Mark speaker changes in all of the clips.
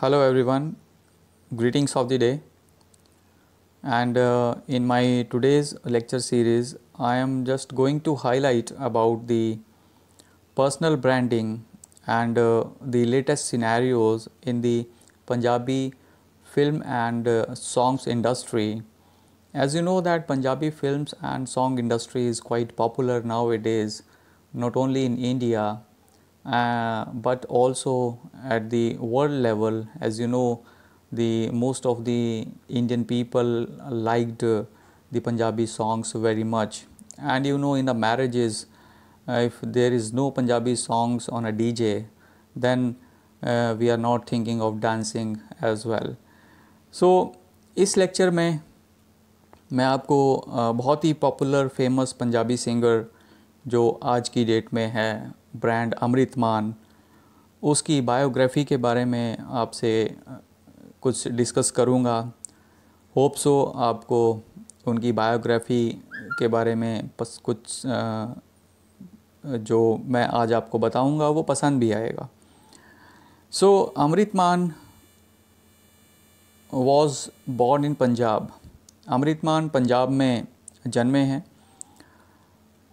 Speaker 1: Hello everyone, greetings of the day. And uh, in my today's lecture series, I am just going to highlight about the personal branding and uh, the latest scenarios in the Punjabi film and uh, songs industry. As you know that Punjabi films and song industry is quite popular nowadays, not only in India uh, but also at the world level as you know the most of the Indian people liked uh, the Punjabi songs very much and you know in the marriages uh, if there is no Punjabi songs on a DJ then uh, we are not thinking of dancing as well. So इस lecture में मैं आपको बहुत ही popular famous Punjabi singer जो आज की date में है ब्रांड अमृत मान उसकी बायोग्राफी के बारे में आपसे कुछ डिस्कस करूँगा होप सो आपको उनकी बायोग्राफी के बारे में बस कुछ जो मैं आज आपको बताऊँगा वो पसंद भी आएगा so Amrit Maan was born in Punjab Amrit Maan Punjab में जन्मे हैं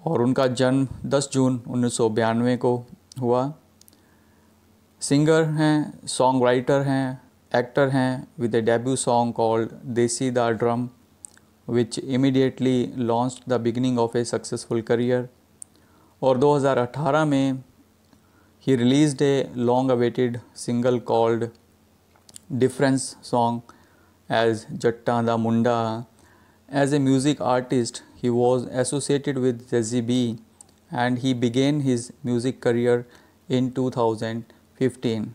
Speaker 1: और उनका जन्म 10 जून उन्नीस को हुआ सिंगर हैं सॉन्ग राइटर हैं एक्टर हैं with a debut song called Desi द drum which immediately launch the beginning of a successful career और 2018 में ही release a long awaited single called difference song as Jatta द Munda as a music artist He was associated with Jazzy B and he began his music career in 2015.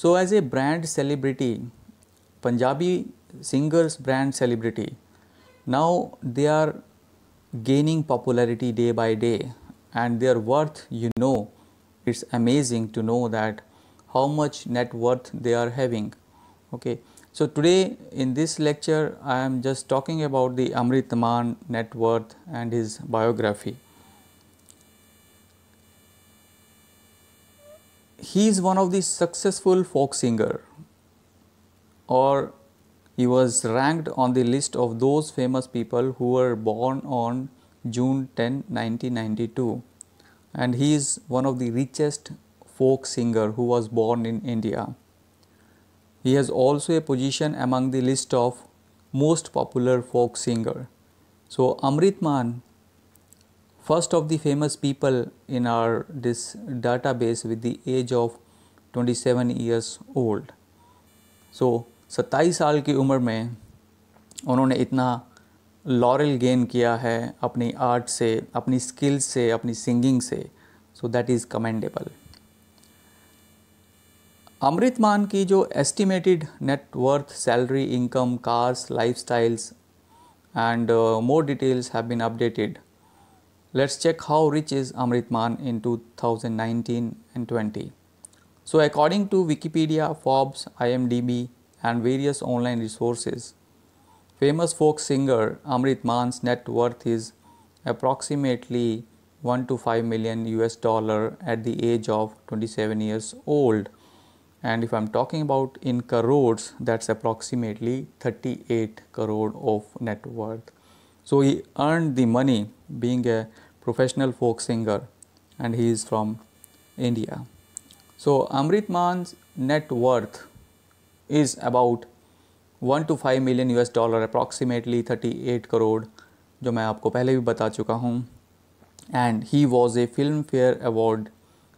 Speaker 1: So, as a brand celebrity, Punjabi singers brand celebrity, now they are gaining popularity day by day and their worth you know it's amazing to know that how much net worth they are having okay so, today in this lecture I am just talking about the Amrit Man net worth and his biography. He is one of the successful folk singer or he was ranked on the list of those famous people who were born on June 10, 1992 and he is one of the richest folk singer who was born in India He has also a position among the list of most popular folk singer. So Amrit Man, first of the famous people in our this database with the age of 27 years old. So 27 saal ki umar mein उन्होंने इतना lauryl gain किया है अपनी art से अपनी skill से अपनी singing से so that is commendable Amrit Maan की जो estimated net worth salary income lifestyles and uh, more details have been updated. Let's check how rich is Amritman in 2019 and 20. So according to Wikipedia, Forbes, IMDb and various online resources, famous folk singer Amritman's net worth is approximately 1 to 5 million US dollar at the age of 27 years old and if I am talking about in crores that's approximately 38 crore of net worth. So he earned the money being a professional folk singer and he is from India. So Amrit Man's net worth is about 1 to 5 million US dollar, approximately 38 crore, जो मैं आपको पहले भी बता चुका हूँ and he was a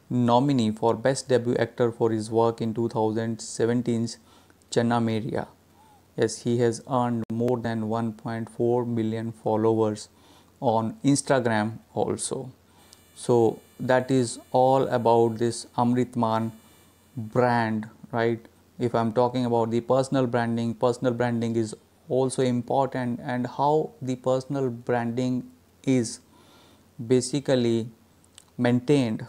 Speaker 1: nominee for Best Debut Actor for his work in 2017's Channa Meria. Yes, he has earned more than 1.4 million followers on Instagram also. So that is all about this Amritman brand, right? If I'm talking about the personal branding, personal branding is also important and how the personal branding is basically maintained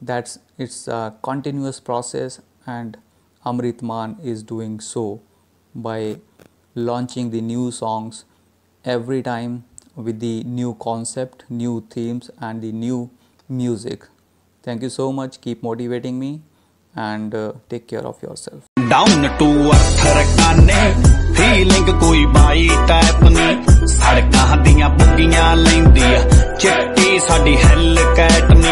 Speaker 1: that's it's a continuous process and Amrit Man is doing so by launching the new songs every time with the new concept, new themes and the new music. Thank you so much. Keep motivating me and uh, take care of yourself. Down to earth ਰਕਾਨੇ feeling ਕੋਈ ਬਾਈ tap ਨਹੀਂ ਸੜਕਾਂ ਦੀਆਂ ਬੁੱਗੀਆਂ ਲੈਂਦੀ ਆ ਚਿੱਟੀ ਸਾਡੀ ਹੈਲ